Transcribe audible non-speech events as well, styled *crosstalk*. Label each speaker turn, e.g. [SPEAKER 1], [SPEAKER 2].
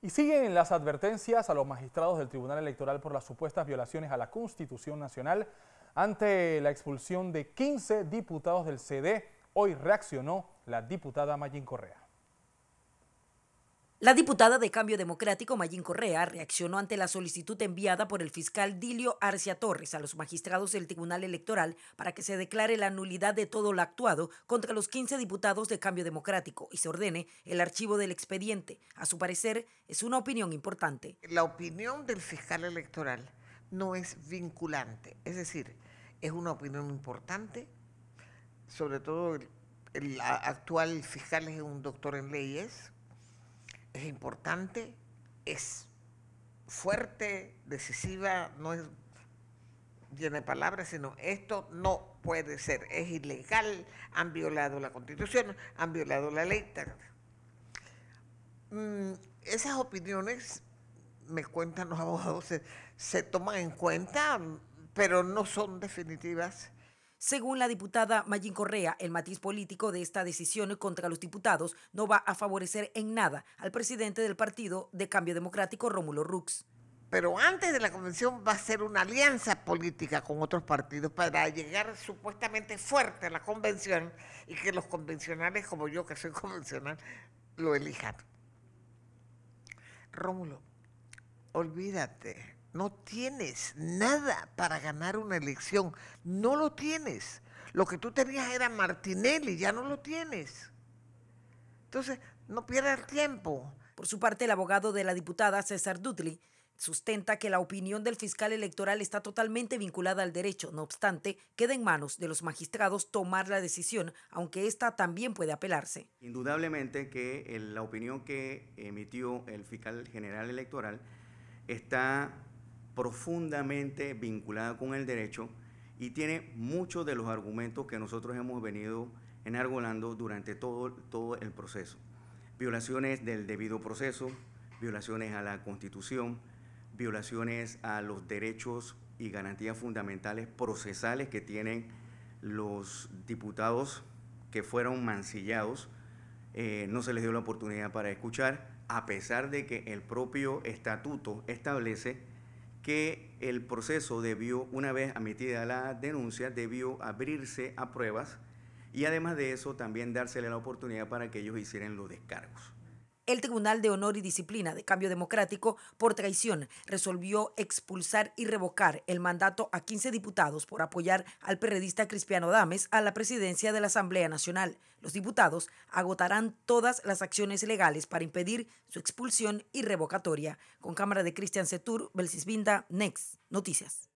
[SPEAKER 1] Y siguen las advertencias a los magistrados del Tribunal Electoral por las supuestas violaciones a la Constitución Nacional ante la expulsión de 15 diputados del CD. Hoy reaccionó la diputada Mayín Correa. La diputada de
[SPEAKER 2] Cambio Democrático, Mayín Correa, reaccionó ante la solicitud enviada por el fiscal Dilio Arcia Torres a los magistrados del Tribunal Electoral para que se declare la nulidad de todo lo actuado contra los 15 diputados de Cambio Democrático y se ordene el archivo del expediente. A su parecer, es una opinión importante. La opinión del fiscal electoral no es vinculante,
[SPEAKER 3] es decir, es una opinión importante, sobre todo el, el actual fiscal es un doctor en leyes, es importante, es fuerte, decisiva, no es llena de palabras, sino esto no puede ser, es ilegal, han violado la constitución, han violado la ley. Mm, esas opiniones, me cuentan los *laughs* abogados, se, se toman en cuenta,
[SPEAKER 2] pero no son definitivas según la diputada Mayín Correa, el matiz político de esta decisión contra los diputados no va a favorecer en nada al presidente del partido de Cambio Democrático, Rómulo Rux. Pero antes de la convención va a ser una alianza
[SPEAKER 3] política con otros partidos para llegar supuestamente fuerte a la convención y que los convencionales, como yo que soy convencional, lo elijan. Rómulo, olvídate no tienes nada para ganar una elección. No lo tienes. Lo que tú tenías era Martinelli, ya no
[SPEAKER 2] lo tienes. Entonces, no pierdas tiempo. Por su parte, el abogado de la diputada César Dudley sustenta que la opinión del fiscal electoral está totalmente vinculada al derecho. No obstante, queda en manos de los magistrados tomar la decisión, aunque ésta también puede apelarse.
[SPEAKER 1] Indudablemente que la opinión que emitió el fiscal general electoral está profundamente vinculada con el derecho y tiene muchos de los argumentos que nosotros hemos venido enargolando durante todo, todo el proceso. Violaciones del debido proceso, violaciones a la Constitución, violaciones a los derechos y garantías fundamentales procesales que tienen los diputados que fueron mancillados. Eh, no se les dio la oportunidad para escuchar, a pesar de que el propio estatuto establece que el proceso debió, una vez admitida la denuncia, debió abrirse a pruebas y además de eso también dársele la oportunidad para que ellos hicieran los descargos
[SPEAKER 2] el Tribunal de Honor y Disciplina de Cambio Democrático, por traición, resolvió expulsar y revocar el mandato a 15 diputados por apoyar al periodista Cristiano Dames a la presidencia de la Asamblea Nacional. Los diputados agotarán todas las acciones legales para impedir su expulsión y revocatoria. Con cámara de Cristian Setur, Belcisbinda, Next Noticias.